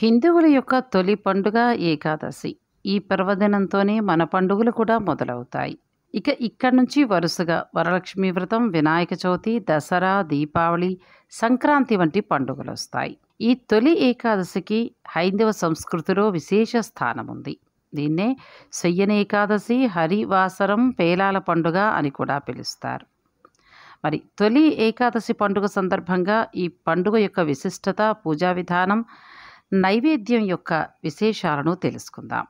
హిందువుల యొక్క తొలి పండుగ ఏకాదశి ఈ పర్వదినంతోనే మన పండుగలు కూడా మొదలవుతాయి ఇక ఇక్కడి నుంచి వరుసగా వరలక్ష్మీ వ్రతం వినాయక చవితి దసరా దీపావళి సంక్రాంతి వంటి పండుగలు వస్తాయి ఈ తొలి ఏకాదశికి హైందవ సంస్కృతిలో విశేష స్థానం ఉంది దీన్నే శయ్యన ఏకాదశి హరివాసరం పేలాల పండుగ అని కూడా పిలుస్తారు మరి తొలి ఏకాదశి పండుగ సందర్భంగా ఈ పండుగ యొక్క విశిష్టత పూజా విధానం నైవేద్యం యొక్క విశేషాలను తెలుసుకుందాం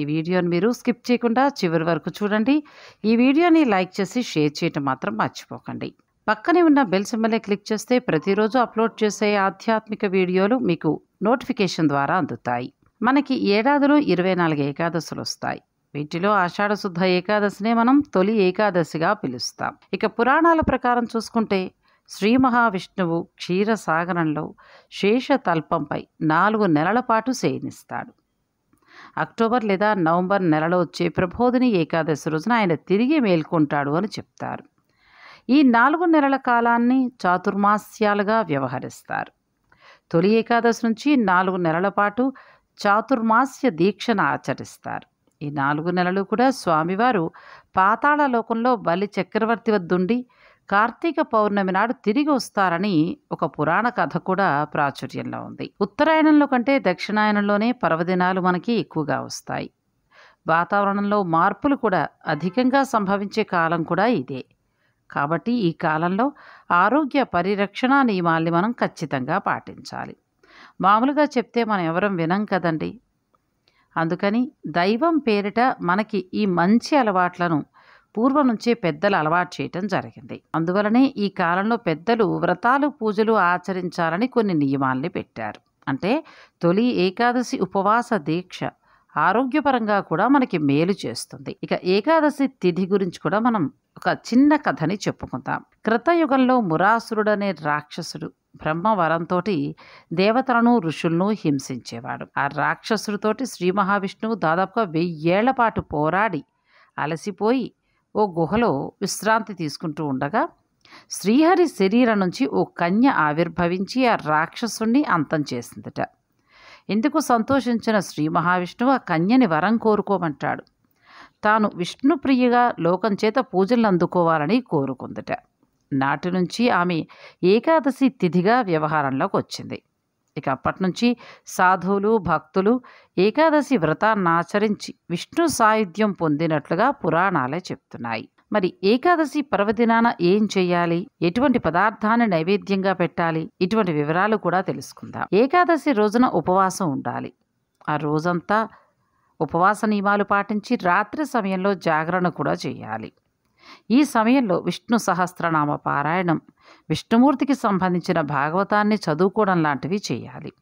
ఈ వీడియోని మీరు స్కిప్ చేయకుండా చివరి వరకు చూడండి ఈ వీడియోని లైక్ చేసి షేర్ చేయటం మాత్రం మర్చిపోకండి పక్కనే ఉన్న బెల్ సింబల్ని క్లిక్ చేస్తే ప్రతిరోజు అప్లోడ్ చేసే ఆధ్యాత్మిక వీడియోలు మీకు నోటిఫికేషన్ ద్వారా అందుతాయి మనకి ఏడాదిలో ఇరవై నాలుగు ఏకాదశులు వస్తాయి వీటిలో ఆషాఢశుద్ధ ఏకాదశినే మనం తొలి ఏకాదశిగా పిలుస్తాం ఇక పురాణాల ప్రకారం చూసుకుంటే శ్రీ మహావిష్ణువు క్షీరసాగరంలో శేషతల్పంపై నాలుగు నెలల పాటు శయనిస్తాడు అక్టోబర్ లేదా నవంబర్ నెలలో వచ్చే ప్రబోధిని ఏకాదశి రోజున ఆయన తిరిగి మేల్కొంటాడు అని చెప్తారు ఈ నాలుగు నెలల కాలాన్ని చాతుర్మాస్యాలుగా వ్యవహరిస్తారు తొలి ఏకాదశి నుంచి నాలుగు నెలల పాటు చాతుర్మాస్య దీక్షను ఆచరిస్తారు ఈ నాలుగు నెలలు కూడా స్వామివారు పాతాళ లోకంలో బలి చక్రవర్తి వద్దుండి కార్తీక పౌర్ణమి నాడు తిరిగి వస్తారని ఒక పురాణ కథ కూడా ప్రాచుర్యంలో ఉంది ఉత్తరాయణంలో కంటే దక్షిణాయనంలోనే పర్వదినాలు మనకి ఎక్కువగా వస్తాయి వాతావరణంలో మార్పులు కూడా అధికంగా సంభవించే కాలం కూడా ఇదే కాబట్టి ఈ కాలంలో ఆరోగ్య పరిరక్షణ నియమాల్ని మనం ఖచ్చితంగా పాటించాలి మామూలుగా చెప్తే మనం ఎవరం వినం కదండి అందుకని దైవం పేరిట మనకి ఈ మంచి అలవాట్లను పూర్వం నుంచే పెద్దలు అలవాటు చేయటం జరిగింది అందువలనే ఈ కాలంలో పెద్దలు వ్రతాలు పూజలు ఆచరించాలని కొన్ని నియమాల్ని పెట్టారు అంటే తొలి ఏకాదశి ఉపవాస దీక్ష ఆరోగ్యపరంగా కూడా మనకి మేలు చేస్తుంది ఇక ఏకాదశి తిథి గురించి కూడా మనం ఒక చిన్న కథని చెప్పుకుందాం కృతయుగంలో మురాసురుడనే రాక్షసుడు బ్రహ్మవరంతో దేవతలను ఋషులను హింసించేవాడు ఆ రాక్షసుడితోటి శ్రీ మహావిష్ణువు దాదాపుగా వెయ్యేళ్ల పాటు పోరాడి అలసిపోయి ఓ గుహలో విశ్రాంతి తీసుకుంటూ ఉండగా శ్రీహరి శరీరం నుంచి ఓ కన్య ఆవిర్భవించి ఆ రాక్షసుణ్ణి అంతం చేసిందట ఎందుకు సంతోషించిన శ్రీ మహావిష్ణువు ఆ కన్యని వరం కోరుకోమంటాడు తాను విష్ణుప్రియగా లోకం చేత పూజలు అందుకోవాలని కోరుకుందట నాటి నుంచి ఆమె ఏకాదశి తిథిగా వ్యవహారంలోకి వచ్చింది ఇక అప్పటి నుంచి సాధువులు భక్తులు ఏకాదశి వ్రతాన్ని ఆచరించి విష్ణు సాయుధ్యం పొందినట్లుగా పురాణాలే చెప్తున్నాయి మరి ఏకాదశి పర్వదినాన ఏం చేయాలి ఎటువంటి పదార్థాన్ని నైవేద్యంగా పెట్టాలి ఇటువంటి వివరాలు కూడా తెలుసుకుందాం ఏకాదశి రోజున ఉపవాసం ఉండాలి ఆ రోజంతా ఉపవాస నియమాలు పాటించి రాత్రి సమయంలో జాగరణ కూడా చేయాలి ఈ సమయంలో విష్ణు సహస్రనామ పారాయణం విష్ణుమూర్తికి సంబంధించిన భాగవతాన్ని చదువుకోవడం లాంటివి చేయాలి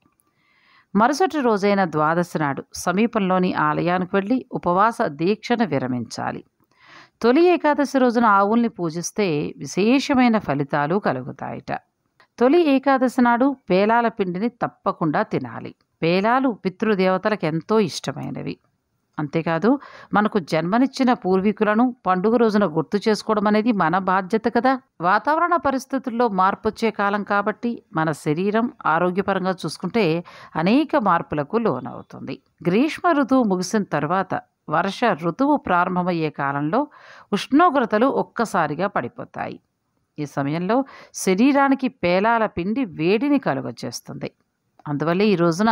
మరుసటి రోజైన ద్వాదశి నాడు సమీపంలోని ఆలయానికి వెళ్ళి ఉపవాస దీక్షను విరమించాలి తొలి ఏకాదశి రోజున ఆవుల్ని పూజిస్తే విశేషమైన ఫలితాలు కలుగుతాయట తొలి ఏకాదశి నాడు పేలాల పిండిని తప్పకుండా తినాలి పేలాలు పితృదేవతలకు ఎంతో ఇష్టమైనవి అంతేకాదు మనకు జన్మనిచ్చిన పూర్వీకులను పండుగ రోజున గుర్తు చేసుకోవడం అనేది మన బాధ్యత కదా వాతావరణ పరిస్థితుల్లో మార్పు వచ్చే కాలం కాబట్టి మన శరీరం ఆరోగ్యపరంగా చూసుకుంటే అనేక మార్పులకు లోనవుతుంది గ్రీష్మ ఋతువు ముగిసిన తర్వాత వర్ష ఋతువు ప్రారంభమయ్యే కాలంలో ఉష్ణోగ్రతలు ఒక్కసారిగా పడిపోతాయి ఈ సమయంలో శరీరానికి పేలాల పిండి వేడిని కలుగజేస్తుంది అందువల్ల ఈ రోజున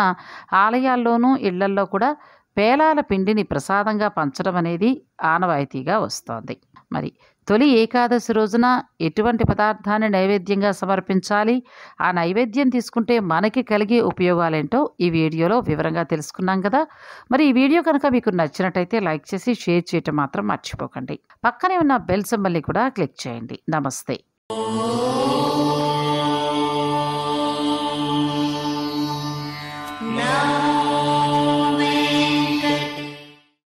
ఆలయాల్లోనూ ఇళ్లల్లో కూడా పేలాల పిండిని ప్రసాదంగా పంచడం అనేది ఆనవాయితీగా వస్తోంది మరి తొలి ఏకాదశి రోజున ఎటువంటి పదార్థాన్ని నైవేద్యంగా సమర్పించాలి ఆ నైవేద్యం తీసుకుంటే మనకి కలిగే ఉపయోగాలేంటో ఈ వీడియోలో వివరంగా తెలుసుకున్నాం కదా మరి ఈ వీడియో కనుక మీకు నచ్చినట్టయితే లైక్ చేసి షేర్ చేయటం మాత్రం మర్చిపోకండి పక్కనే ఉన్న బెల్ సింబల్ని కూడా క్లిక్ చేయండి నమస్తే